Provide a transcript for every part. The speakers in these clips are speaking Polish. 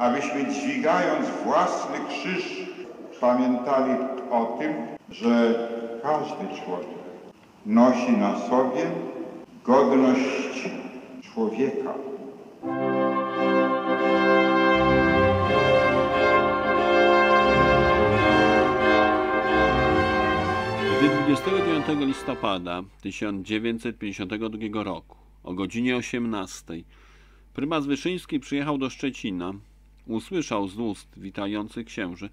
abyśmy dźwigając własny krzyż pamiętali o tym, że każdy człowiek nosi na sobie godność człowieka. Gdy 29 listopada 1952 roku o godzinie 18 prymas Wyszyński przyjechał do Szczecina, usłyszał z ust witających księży,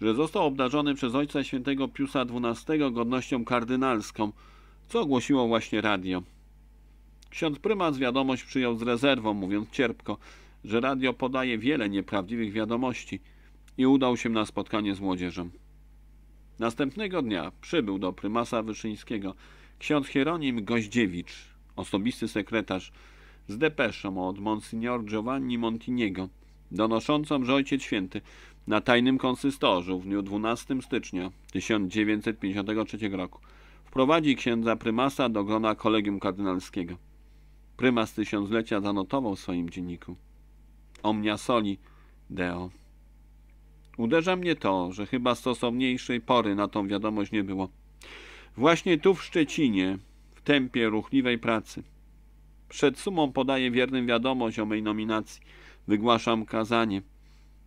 że został obdarzony przez ojca świętego Piusa XII godnością kardynalską, co ogłosiło właśnie radio. Ksiądz prymas wiadomość przyjął z rezerwą, mówiąc cierpko, że radio podaje wiele nieprawdziwych wiadomości i udał się na spotkanie z młodzieżą. Następnego dnia przybył do prymasa Wyszyńskiego ksiądz Hieronim Goździewicz, osobisty sekretarz, z depeszą od monsignor Giovanni Montiniego – donoszącą że Ojciec Święty na tajnym konsystorzu w dniu 12 stycznia 1953 roku wprowadzi księdza prymasa do grona kolegium kardynalskiego. Prymas tysiąclecia zanotował w swoim dzienniku. Omnia soli deo. Uderza mnie to, że chyba stosowniejszej pory na tą wiadomość nie było. Właśnie tu w Szczecinie, w tempie ruchliwej pracy. Przed sumą podaję wiernym wiadomość o mej nominacji – wygłaszam kazanie.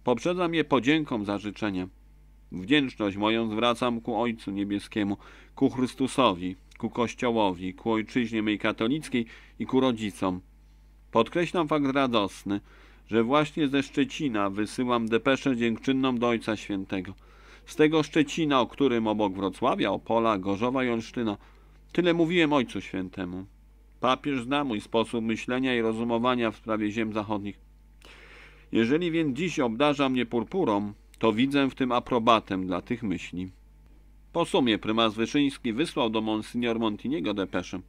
Poprzedzam je podzięką za życzenia. Wdzięczność moją zwracam ku Ojcu Niebieskiemu, ku Chrystusowi, ku Kościołowi, ku ojczyźnie mej katolickiej i ku rodzicom. Podkreślam fakt radosny, że właśnie ze Szczecina wysyłam depeszę dziękczynną do Ojca Świętego. Z tego Szczecina, o którym obok Wrocławia, Opola, Gorzowa i Olsztyna. Tyle mówiłem Ojcu Świętemu. Papież zna mój sposób myślenia i rozumowania w sprawie ziem zachodnich. Jeżeli więc dziś obdarza mnie purpurą, to widzę w tym aprobatę dla tych myśli. Po sumie prymas Wyszyński wysłał do monsignor Montiniego depeszę.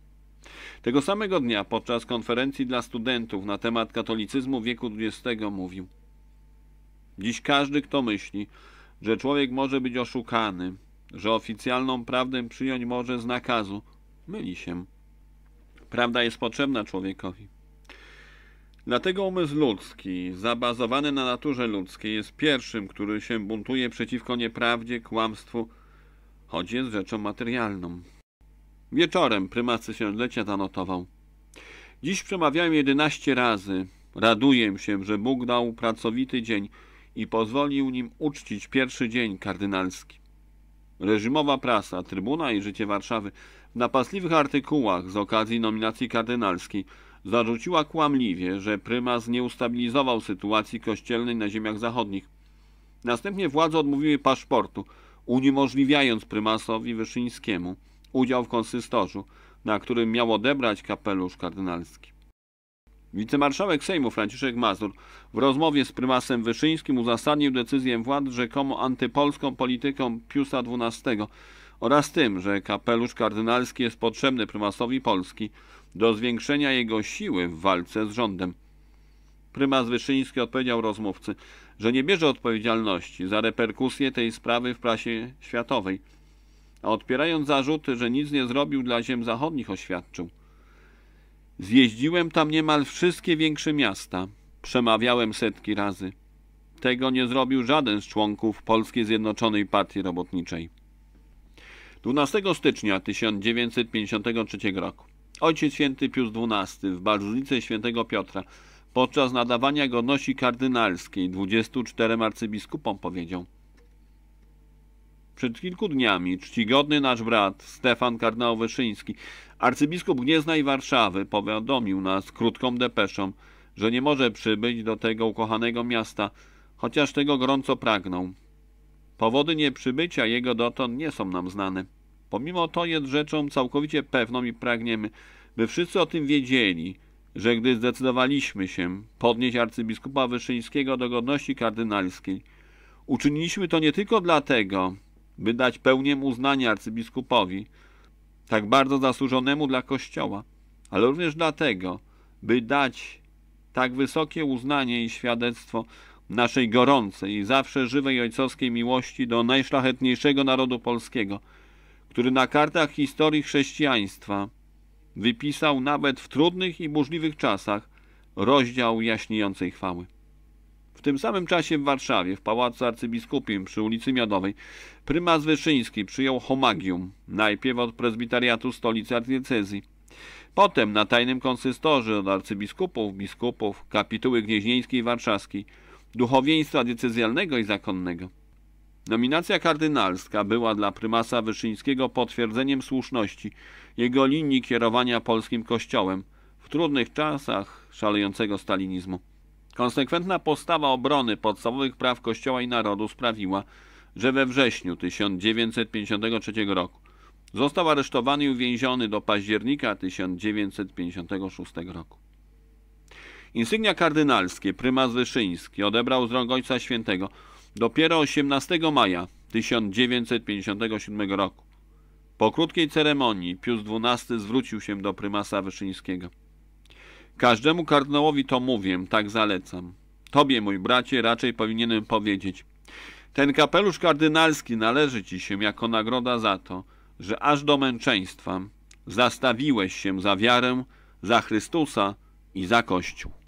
Tego samego dnia podczas konferencji dla studentów na temat katolicyzmu wieku XX mówił Dziś każdy, kto myśli, że człowiek może być oszukany, że oficjalną prawdę przyjąć może z nakazu, myli się. Prawda jest potrzebna człowiekowi. Dlatego umysł ludzki, zabazowany na naturze ludzkiej, jest pierwszym, który się buntuje przeciwko nieprawdzie, kłamstwu, choć jest rzeczą materialną. Wieczorem się tysiąclecia zanotował. Dziś przemawiałem jedenaście razy. Raduję się, że Bóg dał pracowity dzień i pozwolił nim uczcić pierwszy dzień kardynalski. Reżimowa prasa, trybuna i życie Warszawy w napastliwych artykułach z okazji nominacji kardynalskiej – Zarzuciła kłamliwie, że prymas nie ustabilizował sytuacji kościelnej na ziemiach zachodnich. Następnie władze odmówiły paszportu, uniemożliwiając prymasowi Wyszyńskiemu udział w konsystorzu, na którym miał odebrać kapelusz kardynalski. Wicemarszałek Sejmu Franciszek Mazur w rozmowie z prymasem Wyszyńskim uzasadnił decyzję władz rzekomo antypolską polityką Piusa XII oraz tym, że kapelusz kardynalski jest potrzebny prymasowi Polski, do zwiększenia jego siły w walce z rządem. Prymas Wyszyński odpowiedział rozmówcy, że nie bierze odpowiedzialności za reperkusje tej sprawy w prasie światowej, a odpierając zarzuty, że nic nie zrobił dla ziem zachodnich, oświadczył. Zjeździłem tam niemal wszystkie większe miasta, przemawiałem setki razy. Tego nie zrobił żaden z członków Polskiej Zjednoczonej Partii Robotniczej. 12 stycznia 1953 roku Ojciec święty Pius XII w Barżulicy świętego Piotra podczas nadawania godności kardynalskiej 24 arcybiskupom powiedział przed kilku dniami czcigodny nasz brat Stefan kardynał Wyszyński, arcybiskup Gniezna i Warszawy, powiadomił nas krótką depeszą, że nie może przybyć do tego ukochanego miasta, chociaż tego gorąco pragnął. Powody nieprzybycia jego dotąd nie są nam znane. Pomimo to jest rzeczą całkowicie pewną i pragniemy, by wszyscy o tym wiedzieli, że gdy zdecydowaliśmy się podnieść arcybiskupa Wyszyńskiego do godności kardynalskiej, uczyniliśmy to nie tylko dlatego, by dać pełnię uznania arcybiskupowi, tak bardzo zasłużonemu dla Kościoła, ale również dlatego, by dać tak wysokie uznanie i świadectwo naszej gorącej i zawsze żywej ojcowskiej miłości do najszlachetniejszego narodu polskiego – który na kartach historii chrześcijaństwa wypisał nawet w trudnych i burzliwych czasach rozdział jaśniejącej chwały. W tym samym czasie w Warszawie, w Pałacu Arcybiskupim przy ulicy Miodowej, prymas Wyszyński przyjął homagium, najpierw od prezbiteriatu stolicy ardiecezji. Potem na tajnym konsystorze od arcybiskupów, biskupów, kapituły gnieźnieńskiej i warszawskiej, duchowieństwa diecezjalnego i zakonnego. Nominacja kardynalska była dla prymasa Wyszyńskiego potwierdzeniem słuszności jego linii kierowania polskim kościołem w trudnych czasach szalejącego stalinizmu. Konsekwentna postawa obrony podstawowych praw kościoła i narodu sprawiła, że we wrześniu 1953 roku został aresztowany i uwięziony do października 1956 roku. Insygnia kardynalskie prymas Wyszyński odebrał z rąk Ojca Świętego – dopiero 18 maja 1957 roku. Po krótkiej ceremonii Pius XII zwrócił się do prymasa Wyszyńskiego. Każdemu kardynałowi to mówię, tak zalecam. Tobie, mój bracie, raczej powinienem powiedzieć. Ten kapelusz kardynalski należy ci się jako nagroda za to, że aż do męczeństwa zastawiłeś się za wiarę, za Chrystusa i za Kościół.